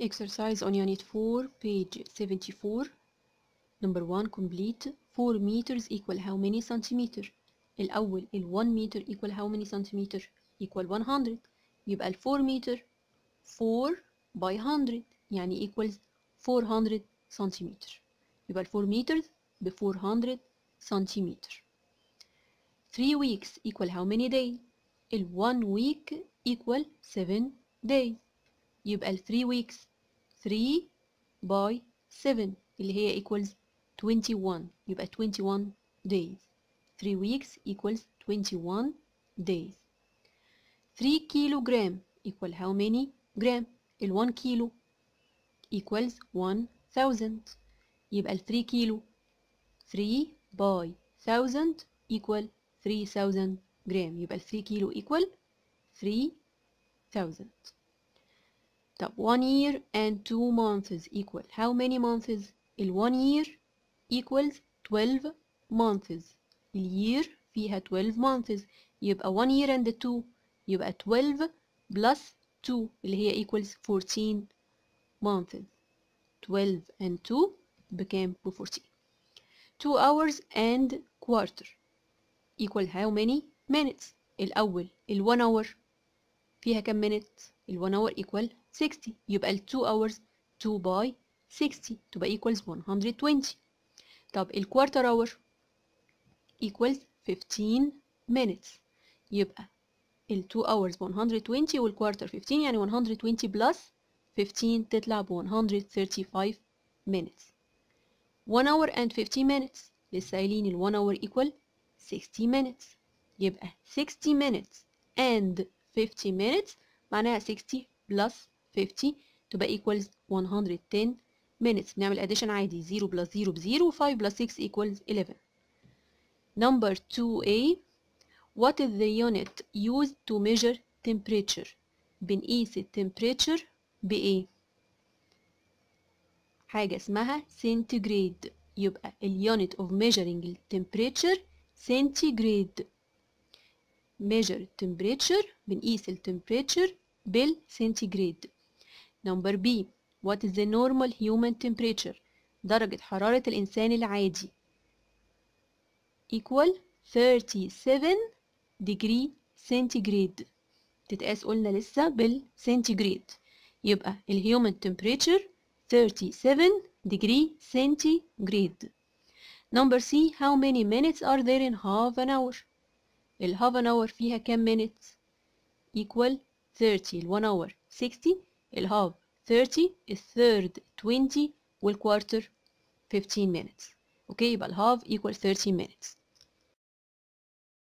Exercise on Unit 4, page 74. Number 1, complete 4 meters equal how many centimeter؟ الأول ال 1 meter equal how many centimeter؟ equal 100 يبقى ال 4 meter 4 by 100 يعني equals 400 centimeter. يبقى ال 4 meters ب 400 centimeter. 3 weeks equal how many day؟ ال 1 week equal 7 day يبقى ال 3 weeks 3 by 7 اللي هي equals 21 يبقى 21 days 3 weeks equals 21 days 3 kilogram equal how many gram ال 1 kilo equals 1000 يبقى ال 3 kilo, 3 by 1000 equal 3000 جرام يبقى ال 3 kilo equal 3000 طب one year and two months equal how many months ال one year equals 12 months We فيها 12 months يبقى 1 year and 2 يبقى 12 plus 2 اللي هي equals 14 months 12 and 2 became 14 2 hours and quarter equal how many minutes الأول ال 1 hour فيها كم مينيت ال 1 hour equal 60 يبقى ال 2 hours 2 by 60 تبقى equals 120 طب ال quarter hour equals 15 minutes يبقى ال 2 hours 120 وال quarter 15 يعني 120 plus 15 تطلع ب 135 minutes 1 hour and 15 minutes لسه قايلين ال 1 hour equal 60 minutes يبقى 60 minutes and 50 minutes معناها 60 plus fifty 50 تبقى equals 110 minutes بنعمل addition عادي 0 plus 0 ب 0 5 plus 6 equals 11 number 2a what is the unit used to measure temperature بنقيس temperature بإيه حاجة اسمها centigrade يبقى ال unit of measuring temperature centigrade measure temperature بنقيس ال temperature بال centigrade number B what is the normal human temperature درجة حرارة الإنسان العادي equal 37 degree centigrade تتقاس قلنا لسه بالسنتيجريد يبقى human temperature 37 degree centigrade number C how many minutes are there in half an hour ال half an hour فيها كام minutes equal 30 ال 1 hour 60 ال half 30 الثيرد 20 والكوارتر 15 minutes اوكي يبقى ال half equal 30 minutes